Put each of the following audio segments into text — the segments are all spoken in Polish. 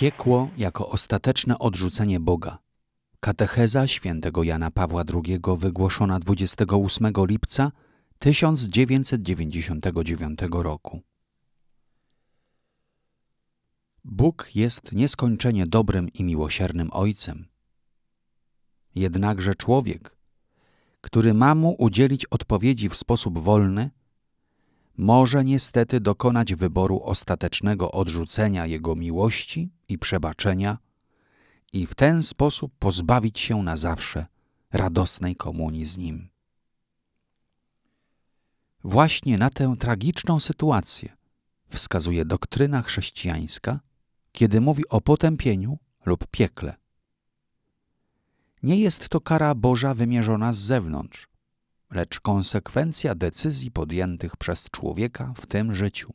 Piekło jako ostateczne odrzucenie Boga. Katecheza świętego Jana Pawła II wygłoszona 28 lipca 1999 roku. Bóg jest nieskończenie dobrym i miłosiernym Ojcem. Jednakże człowiek, który ma mu udzielić odpowiedzi w sposób wolny, może niestety dokonać wyboru ostatecznego odrzucenia Jego miłości i przebaczenia i w ten sposób pozbawić się na zawsze radosnej komunii z Nim. Właśnie na tę tragiczną sytuację wskazuje doktryna chrześcijańska, kiedy mówi o potępieniu lub piekle. Nie jest to kara Boża wymierzona z zewnątrz, lecz konsekwencja decyzji podjętych przez człowieka w tym życiu.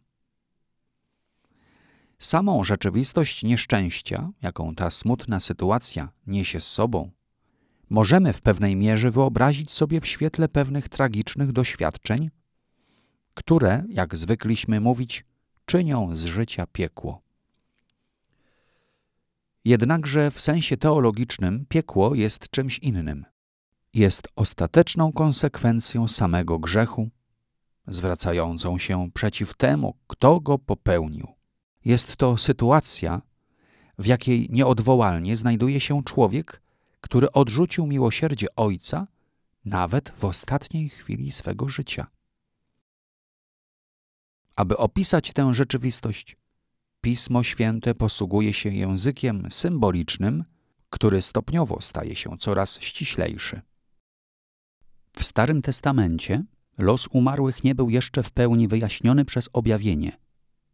Samą rzeczywistość nieszczęścia, jaką ta smutna sytuacja niesie z sobą, możemy w pewnej mierze wyobrazić sobie w świetle pewnych tragicznych doświadczeń, które, jak zwykliśmy mówić, czynią z życia piekło. Jednakże w sensie teologicznym piekło jest czymś innym jest ostateczną konsekwencją samego grzechu, zwracającą się przeciw temu, kto go popełnił. Jest to sytuacja, w jakiej nieodwołalnie znajduje się człowiek, który odrzucił miłosierdzie Ojca nawet w ostatniej chwili swego życia. Aby opisać tę rzeczywistość, Pismo Święte posługuje się językiem symbolicznym, który stopniowo staje się coraz ściślejszy. W Starym Testamencie los umarłych nie był jeszcze w pełni wyjaśniony przez objawienie.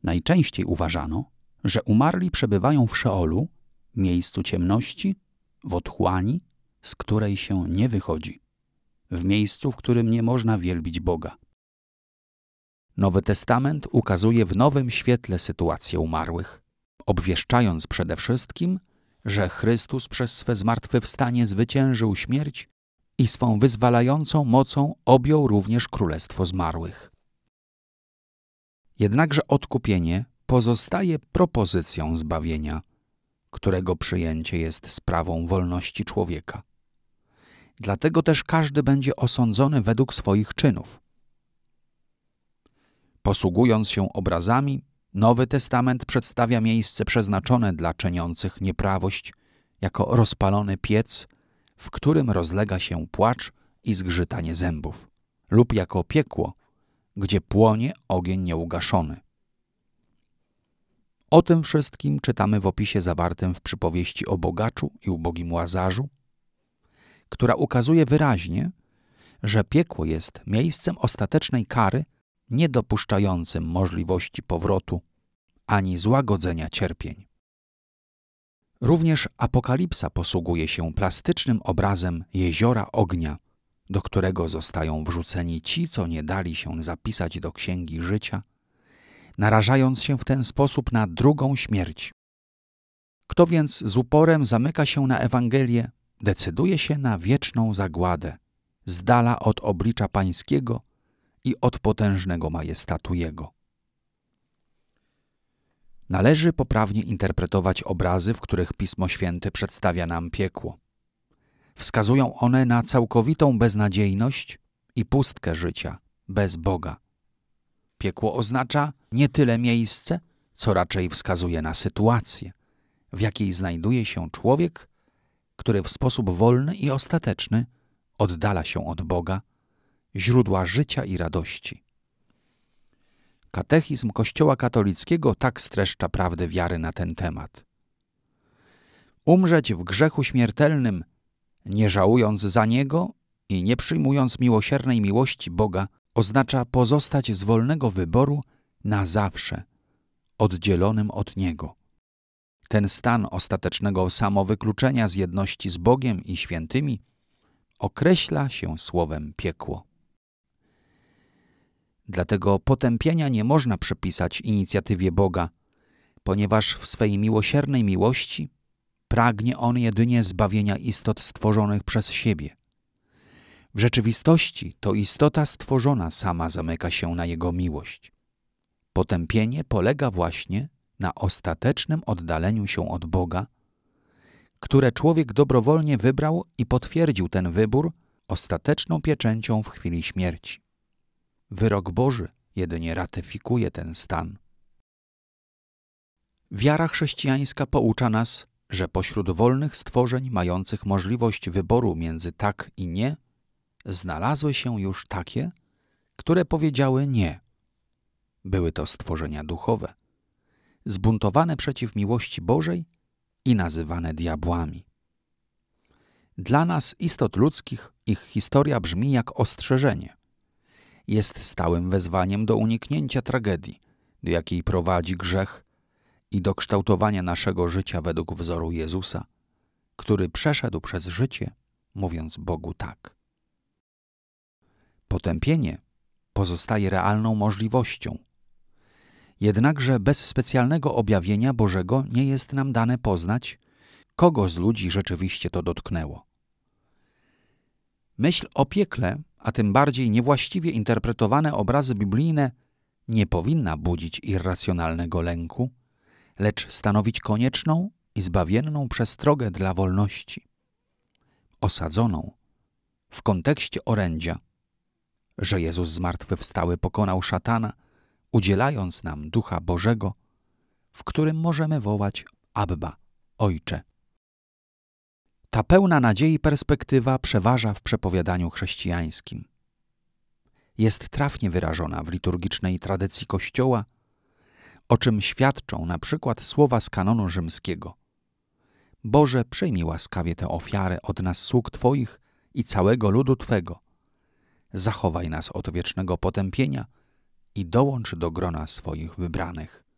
Najczęściej uważano, że umarli przebywają w Szeolu, miejscu ciemności, w otchłani, z której się nie wychodzi, w miejscu, w którym nie można wielbić Boga. Nowy Testament ukazuje w nowym świetle sytuację umarłych, obwieszczając przede wszystkim, że Chrystus przez swe zmartwychwstanie zwyciężył śmierć i swą wyzwalającą mocą objął również królestwo zmarłych. Jednakże odkupienie pozostaje propozycją zbawienia, którego przyjęcie jest sprawą wolności człowieka. Dlatego też każdy będzie osądzony według swoich czynów. Posługując się obrazami, Nowy Testament przedstawia miejsce przeznaczone dla czyniących nieprawość jako rozpalony piec – w którym rozlega się płacz i zgrzytanie zębów, lub jako piekło, gdzie płonie ogień nieugaszony. O tym wszystkim czytamy w opisie zawartym w przypowieści o bogaczu i ubogim łazarzu, która ukazuje wyraźnie, że piekło jest miejscem ostatecznej kary, niedopuszczającym możliwości powrotu ani złagodzenia cierpień. Również Apokalipsa posługuje się plastycznym obrazem jeziora ognia, do którego zostają wrzuceni ci, co nie dali się zapisać do księgi życia, narażając się w ten sposób na drugą śmierć. Kto więc z uporem zamyka się na Ewangelię, decyduje się na wieczną zagładę, z dala od oblicza Pańskiego i od potężnego majestatu Jego. Należy poprawnie interpretować obrazy, w których Pismo Święte przedstawia nam piekło. Wskazują one na całkowitą beznadziejność i pustkę życia bez Boga. Piekło oznacza nie tyle miejsce, co raczej wskazuje na sytuację, w jakiej znajduje się człowiek, który w sposób wolny i ostateczny oddala się od Boga, źródła życia i radości. Katechizm Kościoła katolickiego tak streszcza prawdę wiary na ten temat. Umrzeć w grzechu śmiertelnym, nie żałując za niego i nie przyjmując miłosiernej miłości Boga, oznacza pozostać z wolnego wyboru na zawsze, oddzielonym od Niego. Ten stan ostatecznego samowykluczenia z jedności z Bogiem i świętymi określa się słowem piekło. Dlatego potępienia nie można przypisać inicjatywie Boga, ponieważ w swej miłosiernej miłości pragnie On jedynie zbawienia istot stworzonych przez siebie. W rzeczywistości to istota stworzona sama zamyka się na Jego miłość. Potępienie polega właśnie na ostatecznym oddaleniu się od Boga, które człowiek dobrowolnie wybrał i potwierdził ten wybór ostateczną pieczęcią w chwili śmierci. Wyrok Boży jedynie ratyfikuje ten stan. Wiara chrześcijańska poucza nas, że pośród wolnych stworzeń mających możliwość wyboru między tak i nie, znalazły się już takie, które powiedziały nie. Były to stworzenia duchowe, zbuntowane przeciw miłości Bożej i nazywane diabłami. Dla nas, istot ludzkich, ich historia brzmi jak ostrzeżenie jest stałym wezwaniem do uniknięcia tragedii, do jakiej prowadzi grzech i do kształtowania naszego życia według wzoru Jezusa, który przeszedł przez życie, mówiąc Bogu tak. Potępienie pozostaje realną możliwością. Jednakże bez specjalnego objawienia Bożego nie jest nam dane poznać, kogo z ludzi rzeczywiście to dotknęło. Myśl o piekle, a tym bardziej niewłaściwie interpretowane obrazy biblijne, nie powinna budzić irracjonalnego lęku, lecz stanowić konieczną i zbawienną przestrogę dla wolności. Osadzoną w kontekście orędzia, że Jezus zmartwychwstały pokonał szatana, udzielając nam Ducha Bożego, w którym możemy wołać Abba, Ojcze. Ta pełna nadziei perspektywa przeważa w przepowiadaniu chrześcijańskim. Jest trafnie wyrażona w liturgicznej tradycji Kościoła, o czym świadczą na przykład słowa z kanonu rzymskiego. Boże, przyjmij łaskawie tę ofiarę od nas sług Twoich i całego ludu Twego. Zachowaj nas od wiecznego potępienia i dołącz do grona swoich wybranych.